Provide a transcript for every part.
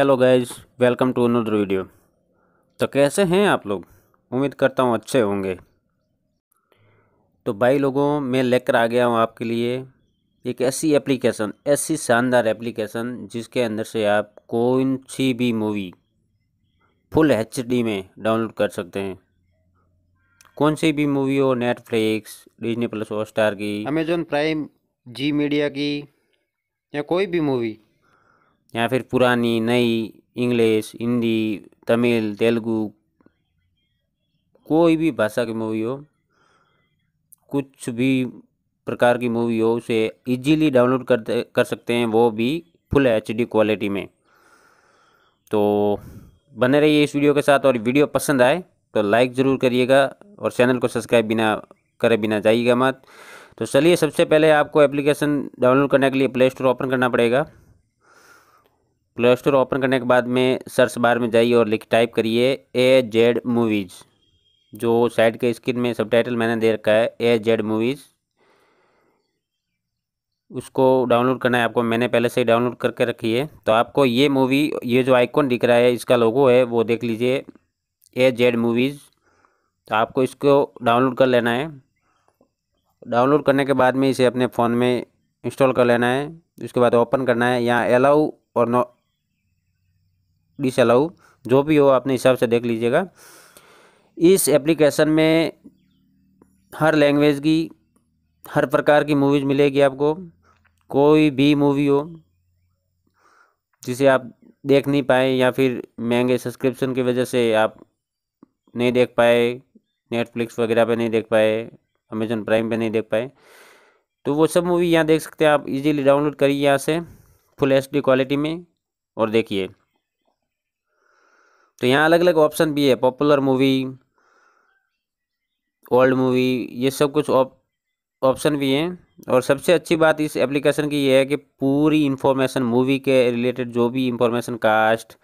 hello guys welcome to another video तो कैसे हैं आप लोग उम्मीद करता हूँ अच्छे होंगे तो भाई लोगों मैं लेकर आ गया हूँ आपके लिए एक ऐसी एप्लीकेशन ऐसी शानदार एप्लीकेशन जिसके अंदर से आप कौन सी भी मूवी फुल एच में डाउनलोड कर सकते हैं कौन सी भी मूवी हो Netflix Disney plus Hotstar की अमेजोन प्राइम जी मीडिया की या कोई भी मूवी या फिर पुरानी नई इंग्लिश हिंदी तमिल तेलुगू कोई भी भाषा की मूवी हो कुछ भी प्रकार की मूवी हो उसे इजीली डाउनलोड कर कर सकते हैं वो भी फुल एच क्वालिटी में तो बने रहिए इस वीडियो के साथ और वीडियो पसंद आए तो लाइक ज़रूर करिएगा और चैनल को सब्सक्राइब बिना करे बिना जाइएगा मत तो चलिए सबसे पहले आपको एप्लीकेशन डाउनलोड करने के लिए प्ले स्टोर ओपन करना पड़ेगा प्ले स्टोर ओपन करने के बाद में सर्च बार में जाइए और लिख टाइप करिए ए जेड मूवीज़ जो साइड के स्क्रीन में सब टाइटल मैंने दे रखा है ए जेड मूवीज़ उसको डाउनलोड करना है आपको मैंने पहले से ही डाउनलोड करके रखी है तो आपको ये मूवी ये जो आइकॉन दिख रहा है इसका लोगो है वो देख लीजिए ए जेड मूवीज़ तो आपको इसको डाउनलोड कर लेना है डाउनलोड करने के बाद में इसे अपने फ़ोन में इंस्टॉल कर लेना है उसके बाद ओपन करना है यहाँ अलाउ और नो डिस अलाउ जो भी हो अपने हिसाब से देख लीजिएगा इस एप्लीकेशन में हर लैंग्वेज की हर प्रकार की मूवीज़ मिलेगी आपको कोई भी मूवी हो जिसे आप देख नहीं पाए या फिर महंगे सब्सक्रिप्शन की वजह से आप नहीं देख पाए नेटफ्लिक्स वगैरह पे नहीं देख पाए अमेजन प्राइम पे नहीं देख पाए तो वो सब मूवी यहाँ देख सकते हैं आप इजीली डाउनलोड करिए यहाँ से फुल एच क्वालिटी में और देखिए तो यहाँ अलग अलग ऑप्शन भी है पॉपुलर मूवी ओल्ड मूवी ये सब कुछ ऑप्शन भी हैं और सबसे अच्छी बात इस एप्लीकेशन की ये है कि पूरी इन्फॉर्मेशन मूवी के रिलेटेड जो भी इंफॉर्मेशन कास्ट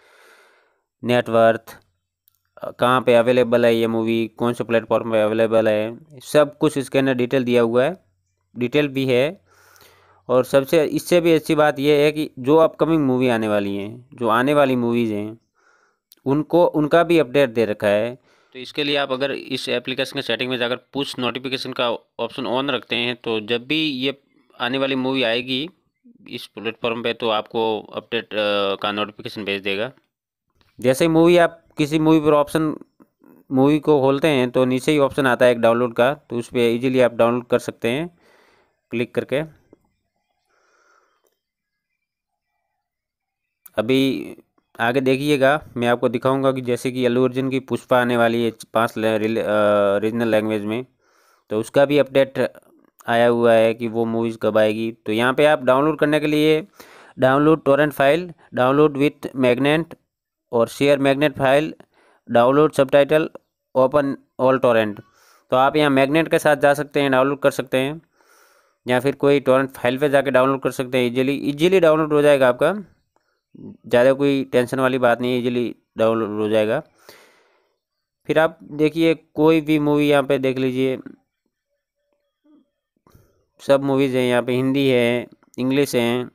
नेटवर्थ कहाँ पे अवेलेबल है ये मूवी कौन से प्लेटफॉर्म पे अवेलेबल है सब कुछ इसके अंदर डिटेल दिया हुआ है डिटेल भी है और सबसे इससे भी अच्छी बात यह है कि जो अपकमिंग मूवी आने वाली हैं जो आने वाली मूवीज़ हैं उनको उनका भी अपडेट दे रखा है तो इसके लिए आप अगर इस एप्लीकेशन के सेटिंग में जाकर पुश नोटिफिकेशन का ऑप्शन ऑन रखते हैं तो जब भी ये आने वाली मूवी आएगी इस प्लेटफॉर्म पे तो आपको अपडेट का नोटिफिकेशन भेज देगा जैसे ही मूवी आप किसी मूवी पर ऑप्शन मूवी को खोलते हैं तो नीचे ही ऑप्शन आता है एक डाउनलोड का तो उस पर ईजिली आप डाउनलोड कर सकते हैं क्लिक करके अभी आगे देखिएगा मैं आपको दिखाऊंगा कि जैसे कि अल्लू अर्जुन की पुष्पा आने वाली है पांच रीजनल लैंग्वेज में तो उसका भी अपडेट आया हुआ है कि वो मूवीज़ कब आएगी तो यहाँ पे आप डाउनलोड करने के लिए download torrent file download with magnet और शेयर मैग्नेट फाइल डाउनलोड सब ओपन ऑल टोरेंट तो आप यहाँ मैग्नेट के साथ जा सकते हैं डाउनलोड कर सकते हैं या फिर कोई टोरेंट फाइल पे जाके डाउनलोड कर सकते हैं इजीली इजीली डाउनलोड हो जाएगा आपका ज़्यादा कोई टेंशन वाली बात नहीं है इजीली डाउनलोड हो जाएगा फिर आप देखिए कोई भी मूवी यहाँ पे देख लीजिए सब मूवीज़ हैं यहाँ पे हिंदी है इंग्लिश हैं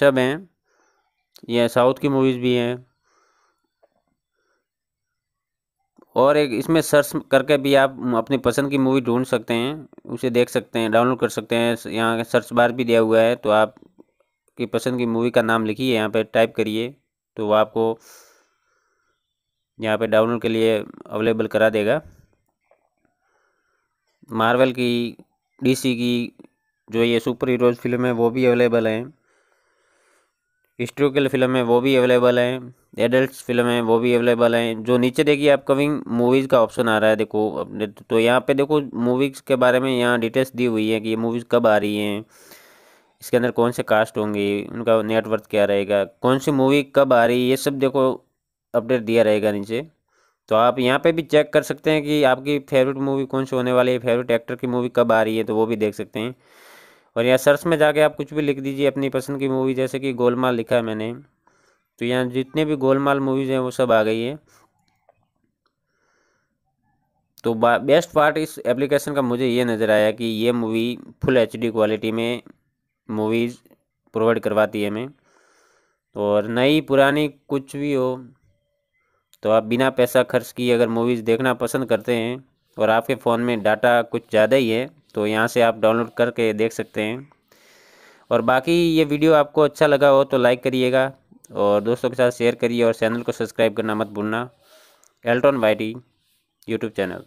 सब हैं यह साउथ की मूवीज़ भी हैं और एक इसमें सर्च करके भी आप अपनी पसंद की मूवी ढूंढ सकते हैं उसे देख सकते हैं डाउनलोड कर सकते हैं यहाँ सर्च बार भी दिया हुआ है तो आप आपकी पसंद की मूवी का नाम लिखिए यहाँ पे टाइप करिए तो वह आपको यहाँ पे डाउनलोड के लिए अवेलेबल करा देगा मार्वल की डीसी की जो ये सुपर हीरोज फिल्म है वो भी अवेलेबल हैं हिस्टोरिकल फिल्म है वो भी अवेलेबल हैं एडल्ट फिल्म है वो भी अवेलेबल हैं जो नीचे देखिए अपकमिंग मूवीज़ का ऑप्शन आ रहा है देखो अपने तो यहाँ पे देखो मूवीज़ के बारे में यहाँ डिटेल्स दी हुई है कि ये मूवीज़ कब आ रही हैं इसके अंदर कौन से कास्ट होंगे उनका नेटवर्थ क्या रहेगा कौन सी मूवी कब आ रही है ये सब देखो अपडेट दिया रहेगा नीचे तो आप यहाँ पे भी चेक कर सकते हैं कि आपकी फेवरेट मूवी कौन सी होने वाली है फेवरेट एक्टर की मूवी कब आ रही है तो वो भी देख सकते हैं और यहाँ सर्च में जाके आप कुछ भी लिख दीजिए अपनी पसंद की मूवी जैसे कि गोलमाल लिखा है मैंने तो यहाँ जितने भी गोलमाल मूवीज़ हैं वो सब आ गई है तो बेस्ट पार्ट इस एप्लीकेशन का मुझे ये नज़र आया कि ये मूवी फुल एच क्वालिटी में मूवीज़ प्रोवाइड करवाती है हमें तो और नई पुरानी कुछ भी हो तो आप बिना पैसा खर्च किए अगर मूवीज़ देखना पसंद करते हैं और आपके फ़ोन में डाटा कुछ ज़्यादा ही है तो यहाँ से आप डाउनलोड करके देख सकते हैं और बाकी ये वीडियो आपको अच्छा लगा हो तो लाइक करिएगा और दोस्तों के साथ शेयर करिए और चैनल को सब्सक्राइब करना मत भूलना एल्ट्रॉन वाइटी यूट्यूब चैनल